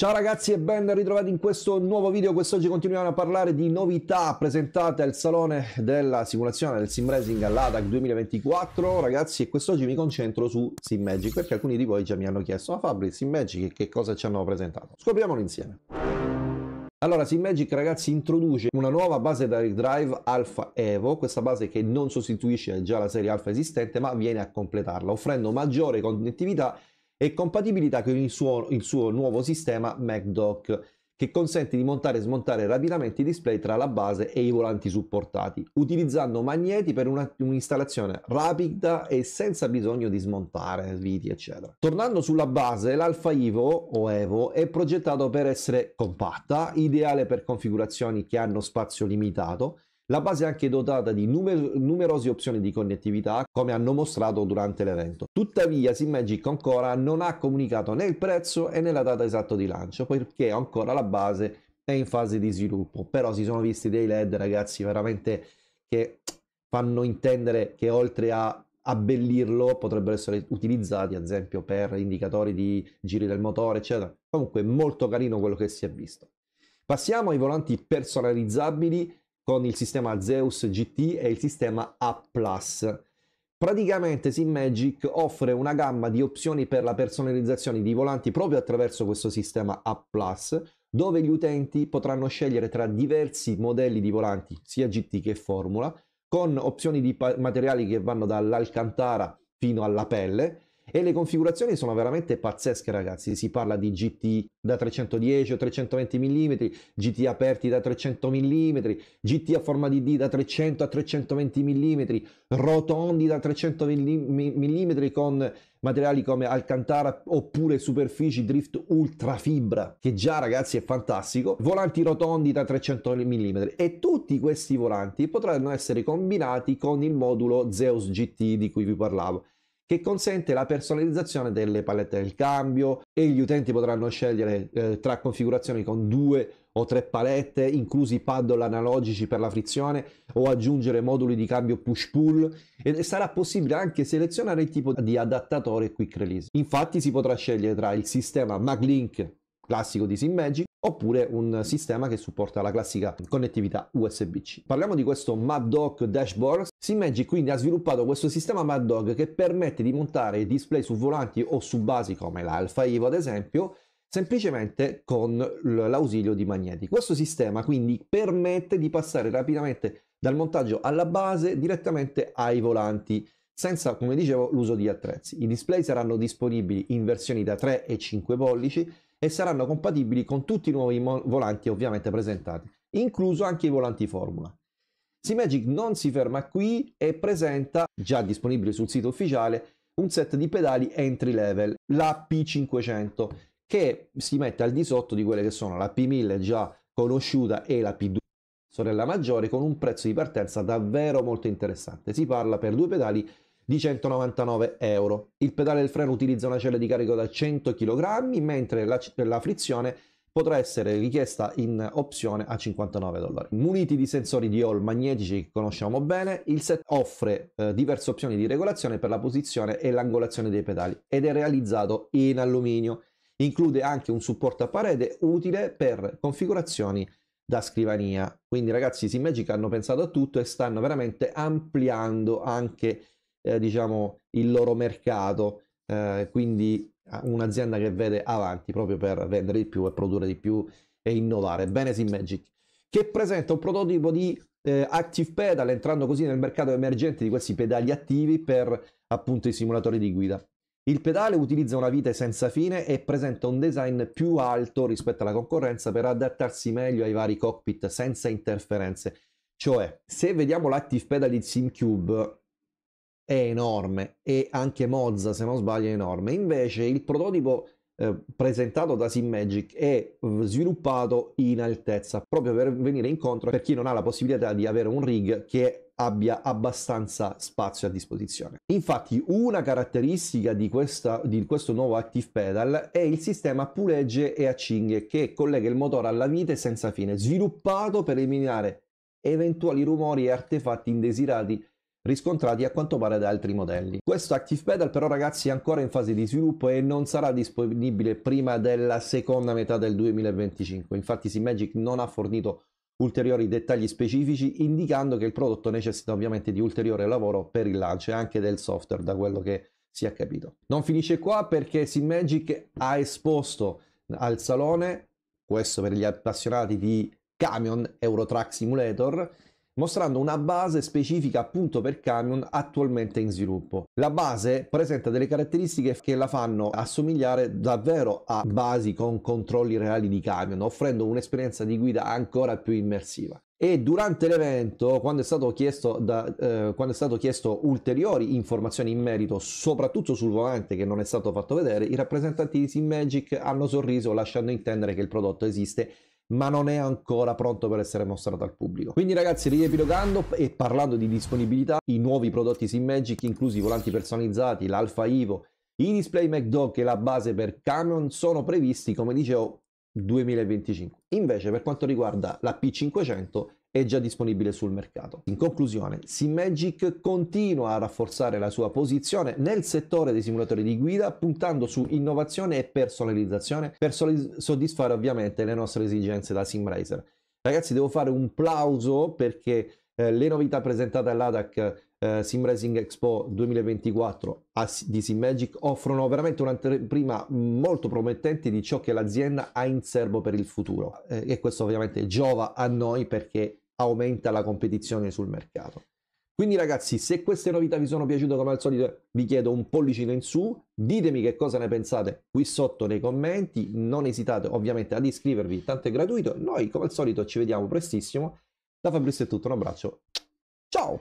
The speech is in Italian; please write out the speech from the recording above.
Ciao ragazzi e ben ritrovati in questo nuovo video, quest'oggi continuiamo a parlare di novità presentate al Salone della Simulazione del Sim Racing all'ADAC 2024 ragazzi e quest'oggi mi concentro su Sim Magic perché alcuni di voi già mi hanno chiesto ma Fabri Sim Magic che cosa ci hanno presentato? Scopriamolo insieme! Allora, Simmagic ragazzi introduce una nuova base da drive Alpha Evo, questa base che non sostituisce già la serie Alpha esistente ma viene a completarla offrendo maggiore connettività e compatibilità con il suo, il suo nuovo sistema MacDock che consente di montare e smontare rapidamente i display tra la base e i volanti supportati, utilizzando magneti per una, un'installazione rapida e senza bisogno di smontare viti, eccetera. Tornando sulla base, l'Alfa Evo o Evo è progettato per essere compatta, ideale per configurazioni che hanno spazio limitato la base è anche dotata di numer- numerose opzioni di connettività, come hanno mostrato durante l'evento. Tuttavia, Simmagic ancora non ha comunicato né il prezzo né la data esatta di lancio, perché ancora la base è in fase di sviluppo. Però si sono visti dei LED, ragazzi, veramente che fanno intendere che oltre a abbellirlo potrebbero essere utilizzati ad esempio per indicatori di giri del motore eccetera comunque molto carino quello che si è visto passiamo ai volanti personalizzabili con il sistema Zeus GT e il sistema A+. Praticamente SimMagic offre una gamma di opzioni per la personalizzazione di volanti proprio attraverso questo sistema A+, dove gli utenti potranno scegliere tra diversi modelli di volanti, sia GT che Formula, con opzioni di materiali che vanno dall'alcantara fino alla pelle, e le configurazioni sono veramente pazzesche, ragazzi. Si parla di GT da 310 o 320 mm, GT aperti da 300 mm, GT a forma di D da 300 a 320 mm, rotondi da 300 mm con materiali come Alcantara oppure superfici drift ultrafibra che già ragazzi è fantastico, volanti rotondi da 300 mm e tutti questi volanti potranno essere combinati con il modulo Zeus GT di cui vi parlavo che consente la personalizzazione delle palette del cambio e gli utenti potranno scegliere eh, tra configurazioni con due o tre palette, inclusi paddle analogici per la frizione o aggiungere moduli di cambio push-pull e sarà possibile anche selezionare il tipo di adattatore quick release. Infatti si potrà scegliere tra il sistema MagLink classico di SimMagic oppure un sistema che supporta la classica connettività USB-C. Parliamo di questo Mad Dog Dashboard. SimMagic quindi ha sviluppato questo sistema Mad Dog che permette di montare display su volanti o su basi come l'Alfa Evo ad esempio semplicemente con l'ausilio di magneti. Questo sistema quindi permette di passare rapidamente dal montaggio alla base direttamente ai volanti senza, come dicevo, l'uso di attrezzi. I display saranno disponibili in versioni da 3 e 5 pollici e saranno compatibili con tutti i nuovi volanti ovviamente presentati, incluso anche i volanti Formula. Seamagic non si ferma qui e presenta, già disponibile sul sito ufficiale, un set di pedali entry level, la P500, che si mette al di sotto di quelle che sono la P1000 già conosciuta e la P2, sorella maggiore, con un prezzo di partenza davvero molto interessante. Si parla per due pedali di 199 euro. Il pedale del freno utilizza una cella di carico da 100 kg, mentre la, la frizione potrà essere richiesta in opzione a 59 dollari. Muniti di sensori di hall magnetici che conosciamo bene, il set offre eh, diverse opzioni di regolazione per la posizione e l'angolazione dei pedali ed è realizzato in alluminio. Include anche un supporto a parete utile per configurazioni da scrivania. Quindi ragazzi, Simmagic hanno pensato a tutto e stanno veramente ampliando anche eh, diciamo, il loro mercato, eh, quindi ah, un'azienda che vede avanti proprio per vendere di più e produrre di più e innovare. Benesi Magic, che presenta un prototipo di eh, Active Pedal, entrando così nel mercato emergente di questi pedali attivi per appunto i simulatori di guida. Il pedale utilizza una vite senza fine e presenta un design più alto rispetto alla concorrenza per adattarsi meglio ai vari cockpit senza interferenze. Cioè, se vediamo l'Active Pedal di SimCube, è enorme e anche Mozza, se non sbaglio, è enorme. Invece il prototipo eh, presentato da SimMagic è sviluppato in altezza, proprio per venire incontro per chi non ha la possibilità di avere un rig che abbia abbastanza spazio a disposizione. Infatti una caratteristica di, questa, di questo nuovo Active Pedal è il sistema a pulegge e a cinghie che collega il motore alla vite senza fine, sviluppato per eliminare eventuali rumori e artefatti indesirati riscontrati a quanto pare da altri modelli. Questo Active Pedal però ragazzi è ancora in fase di sviluppo e non sarà disponibile prima della seconda metà del 2025, infatti Symagic non ha fornito ulteriori dettagli specifici indicando che il prodotto necessita ovviamente di ulteriore lavoro per il lancio e anche del software da quello che si è capito. Non finisce qua perché Symagic ha esposto al salone, questo per gli appassionati di Camion Eurotrack Simulator, mostrando una base specifica appunto per camion attualmente in sviluppo. La base presenta delle caratteristiche che la fanno assomigliare davvero a basi con controlli reali di camion, offrendo un'esperienza di guida ancora più immersiva e durante l'evento quando è stato chiesto, eh, è stato chiesto ulteriori informazioni in merito soprattutto sul volante che non è stato fatto vedere i rappresentanti di Sim Magic hanno sorriso lasciando intendere che il prodotto esiste ma non è ancora pronto per essere mostrato al pubblico. Quindi ragazzi, riepilogando e parlando di disponibilità, i nuovi prodotti SimMagic, inclusi i volanti personalizzati, l'Alfa Ivo, i display MacDog e la base per Cameron sono previsti, come dicevo, 2025. Invece per quanto riguarda la P500 è già disponibile sul mercato. In conclusione, SimMagic continua a rafforzare la sua posizione nel settore dei simulatori di guida puntando su innovazione e personalizzazione per soddisfare ovviamente le nostre esigenze da SimRacer. Ragazzi, devo fare un plauso perché eh, le novità presentate all'ADAC eh, Sim Racing Expo 2024 a, di SimMagic offrono veramente un'anteprima molto promettente di ciò che l'azienda ha in serbo per il futuro eh, e questo ovviamente giova a noi perché aumenta la competizione sul mercato. Quindi ragazzi, se queste novità vi sono piaciute come al solito, vi chiedo un pollicino in su, ditemi che cosa ne pensate qui sotto nei commenti, non esitate ovviamente ad iscrivervi, tanto è gratuito, noi come al solito ci vediamo prestissimo da Fabrizio è tutto, un abbraccio, ciao!